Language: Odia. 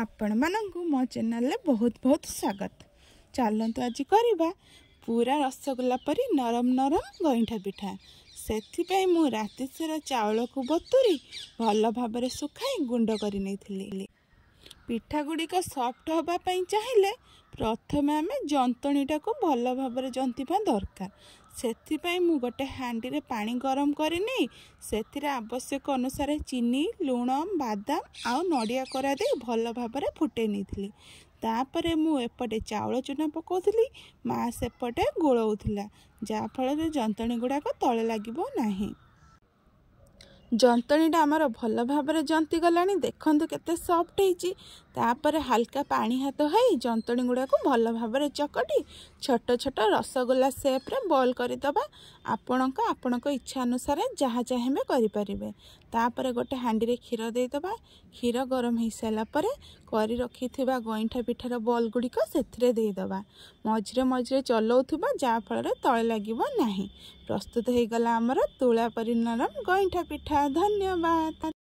ଆପଣମାନଙ୍କୁ ମୋ ଚ୍ୟାନେଲରେ ବହୁତ ବହୁତ ସ୍ୱାଗତ ଚାଲନ୍ତୁ ଆଜି କରିବା ପୁରା ରସଗୋଲା ପରି ନରମ ନରମ ଗଇଁଠା ପିଠା ସେଥିପାଇଁ ମୁଁ ରାତି ସାରା ଚାଉଳକୁ ବତୁରି ଭଲ ଭାବରେ ଶୁଖାଇ ଗୁଣ୍ଡ କରି ନେଇଥିଲି ପିଠା ଗୁଡ଼ିକ ସଫ୍ଟ ହେବା ପାଇଁ ଚାହିଁଲେ ପ୍ରଥମେ ଆମେ ଜନ୍ତଣିଟାକୁ ଭଲ ଭାବରେ ଜନ୍ତିବା ଦରକାର ସେଥିପାଇଁ ମୁଁ ଗୋଟେ ହାଣ୍ଡିରେ ପାଣି ଗରମ କରିନି ସେଥିରେ ଆବଶ୍ୟକ ଅନୁସାରେ ଚିନି ଲୁଣ ବାଦାମ ଆଉ ନଡ଼ିଆ କରା ଦେଇ ଭଲ ଭାବରେ ଫୁଟେଇ ନେଇଥିଲି ତାପରେ ମୁଁ ଏପଟେ ଚାଉଳ ଚୁନା ପକାଉଥିଲି ମା ସେପଟେ ଗୋଳଉଥିଲା ଯାହାଫଳରେ ଜନ୍ତଣି ଗୁଡ଼ାକ ତଳେ ଲାଗିବ ନାହିଁ ଯନ୍ତଣୀଟା ଆମର ଭଲ ଭାବରେ ଜନ୍ତି ଗଲାଣି ଦେଖନ୍ତୁ କେତେ ସଫ୍ଟ ହେଇଛି ତାପରେ ହାଲକା ପାଣି ହାତ ହୋଇ ଯନ୍ତଣୀ ଗୁଡ଼ାକୁ ଭଲ ଭାବରେ ଚକଟି ଛୋଟ ଛୋଟ ରସଗୋଲା ସେପ୍ରେ ବଲ୍ କରିଦେବା ଆପଣଙ୍କ ଆପଣଙ୍କ ଇଚ୍ଛା ଅନୁସାରେ ଯାହା ଚାହିଁବେ କରିପାରିବେ ତାପରେ ଗୋଟେ ହାଣ୍ଡିରେ କ୍ଷୀର ଦେଇଦେବା କ୍ଷୀର ଗରମ ହେଇସାରିଲା ପରେ କରି ରଖିଥିବା ଗଇଁଠା ପିଠାର ବଲ୍ ଗୁଡ଼ିକ ସେଥିରେ ଦେଇଦେବା ମଝିରେ ମଝିରେ ଚଲାଉଥିବା ଯାହାଫଳରେ ତଳେ ଲାଗିବ ନାହିଁ ପ୍ରସ୍ତୁତ ହେଇଗଲା ଆମର ତୁଳା ପରି ନରମ ଗଇଁଠା ପିଠା धन्यवाद